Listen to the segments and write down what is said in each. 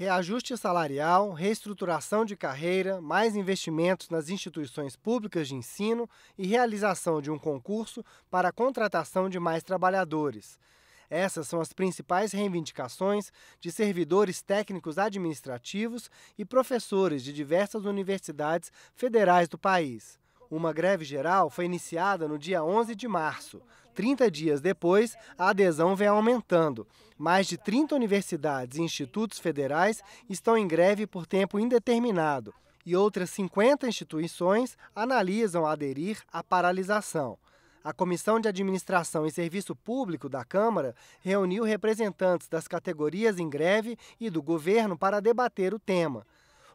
reajuste salarial, reestruturação de carreira, mais investimentos nas instituições públicas de ensino e realização de um concurso para a contratação de mais trabalhadores. Essas são as principais reivindicações de servidores técnicos administrativos e professores de diversas universidades federais do país. Uma greve geral foi iniciada no dia 11 de março. 30 dias depois, a adesão vem aumentando. Mais de 30 universidades e institutos federais estão em greve por tempo indeterminado e outras 50 instituições analisam aderir à paralisação. A Comissão de Administração e Serviço Público da Câmara reuniu representantes das categorias em greve e do governo para debater o tema.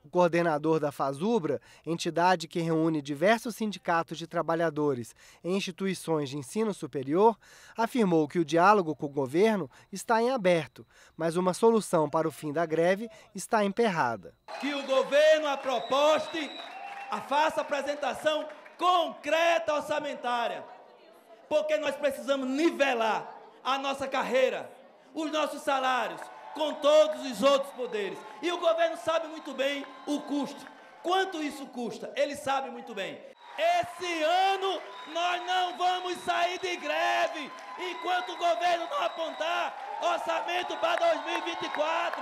O coordenador da Fazubra, entidade que reúne diversos sindicatos de trabalhadores e instituições de ensino superior, afirmou que o diálogo com o governo está em aberto, mas uma solução para o fim da greve está emperrada. Que o governo a proposte, a faça apresentação concreta orçamentária, porque nós precisamos nivelar a nossa carreira, os nossos salários, com todos os outros poderes. E o governo sabe muito bem o custo. Quanto isso custa? Ele sabe muito bem. Esse ano nós não vamos sair de greve enquanto o governo não apontar orçamento para 2024.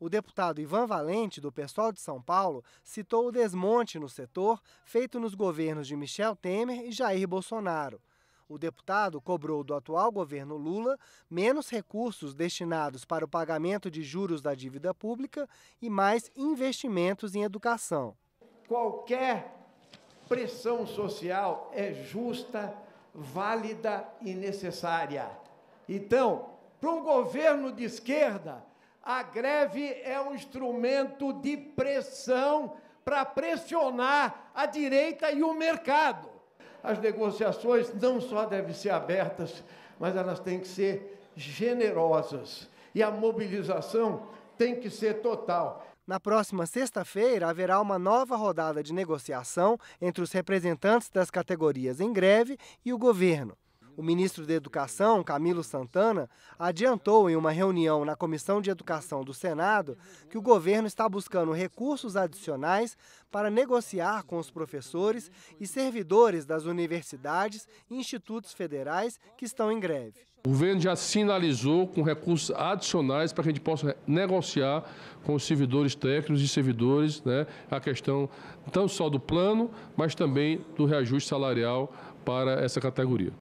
O deputado Ivan Valente, do PSOL de São Paulo, citou o desmonte no setor feito nos governos de Michel Temer e Jair Bolsonaro o deputado cobrou do atual governo Lula menos recursos destinados para o pagamento de juros da dívida pública e mais investimentos em educação. Qualquer pressão social é justa, válida e necessária. Então, para um governo de esquerda, a greve é um instrumento de pressão para pressionar a direita e o mercado as negociações não só devem ser abertas, mas elas têm que ser generosas. E a mobilização tem que ser total. Na próxima sexta-feira, haverá uma nova rodada de negociação entre os representantes das categorias em greve e o governo. O ministro da Educação, Camilo Santana, adiantou em uma reunião na Comissão de Educação do Senado que o governo está buscando recursos adicionais para negociar com os professores e servidores das universidades e institutos federais que estão em greve. O governo já sinalizou com recursos adicionais para que a gente possa negociar com os servidores técnicos e servidores né, a questão não só do plano, mas também do reajuste salarial para essa categoria.